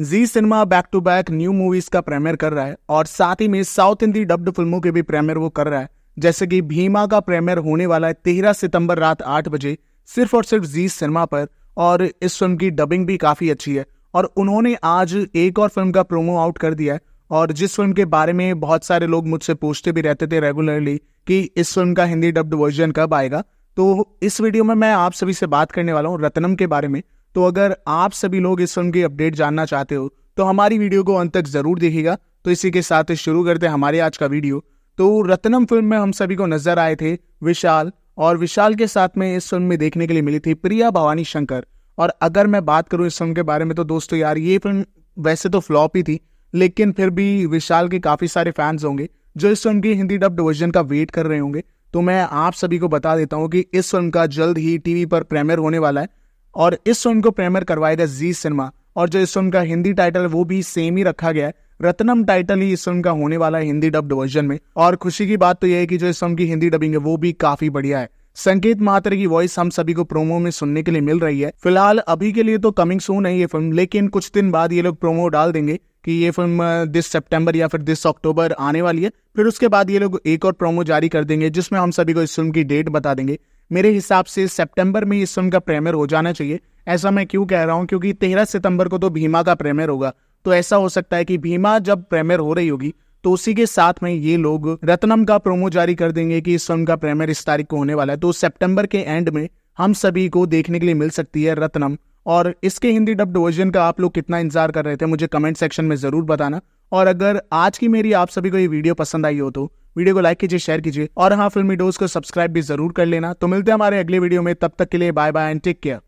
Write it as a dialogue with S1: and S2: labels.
S1: ji Cinema back to back new movies का premiere कर रहा है और साथ ही में साउथ हिंदी डब्ड फिल्मों के भी प्रेमियर वो कर रहा है जैसे कि भीमा का प्रेमियर होने वाला है तेरह सितंबर रात आठ बजे सिर्फ और सिर्फ जी सिनेमा पर और इस फिल्म की डबिंग भी काफ़ी अच्छी है और उन्होंने आज एक और फिल्म का प्रोमो आउट कर दिया है और जिस फिल्म के बारे में बहुत सारे लोग मुझसे पूछते भी रहते थे रेगुलरली कि इस फिल्म का हिंदी डब्ड वर्जन कब आएगा तो इस वीडियो में मैं आप सभी से बात करने वाला हूँ रतनम के बारे में तो अगर आप सभी लोग इस फिल्म की अपडेट जानना चाहते हो तो हमारी वीडियो को अंत तक ज़रूर देखिएगा तो इसी के साथ शुरू करते हैं हमारे आज का वीडियो तो रत्नम फिल्म में हम सभी को नजर आए थे विशाल और विशाल के साथ में इस फिल्म में देखने के लिए मिली थी प्रिया भवानी शंकर और अगर मैं बात करूं इस फिल्म के बारे में तो दोस्तों यार ये फिल्म वैसे तो फ्लॉप ही थी लेकिन फिर भी विशाल के काफ़ी सारे फैंस होंगे जो इस फिल्म की हिंदी डब्ड वर्जन का वेट कर रहे होंगे तो मैं आप सभी को बता देता हूँ कि इस फिल्म का जल्द ही टीवी पर प्रेमियर होने वाला है और इस फिल्म को प्रेमर करवाया गया जी सिनेमा और जो इस फिल्म का हिंदी टाइटल है वो भी सेम ही रखा गया है रत्नम टाइटल ही इस फिल्म का होने वाला है हिंदी डब्ड वर्जन में और खुशी की बात तो यह है कि जो इस फिल्म की हिंदी डबिंग है वो भी काफी बढ़िया है संकेत मात्र की वॉइस हम सभी को प्रोमो में सुनने के लिए मिल रही है फिलहाल अभी के लिए तो कमिंग सून है ये फिल्म लेकिन कुछ दिन बाद ये लोग प्रोमो डाल देंगे कि ये फिल्म दिस सितंबर या फिर दिस अक्टूबर आने वाली है फिर उसके बाद ये लोग एक और प्रोमो जारी कर देंगे जिसमें हम सभी को इस फिल्म की डेट बता देंगे मेरे हिसाब से सितंबर में इस फिल्म का प्रेमियर हो जाना चाहिए ऐसा मैं क्यों कह रहा हूँ क्योंकि तेरह सितंबर को तो भीमा का प्रेमियर होगा तो ऐसा हो सकता है कि भीमा जब प्रेमियर हो रही होगी तो उसी के साथ में ये लोग रत्नम का प्रोमो जारी कर देंगे कि इस फिल्म का प्रेमियर इस तारीख को होने वाला है तो सेप्टेम्बर के एंड में हम सभी को देखने के लिए मिल सकती है रत्नम और इसके हिंदी डब्ड वर्जन का आप लोग कितना इंतजार कर रहे थे मुझे कमेंट सेक्शन में ज़रूर बताना और अगर आज की मेरी आप सभी को ये वीडियो पसंद आई हो तो वीडियो को लाइक कीजिए शेयर कीजिए और हाँ फिल्मी डोज को सब्सक्राइब भी जरूर कर लेना तो मिलते हैं हमारे अगले वीडियो में तब तक के लिए bye bye and take care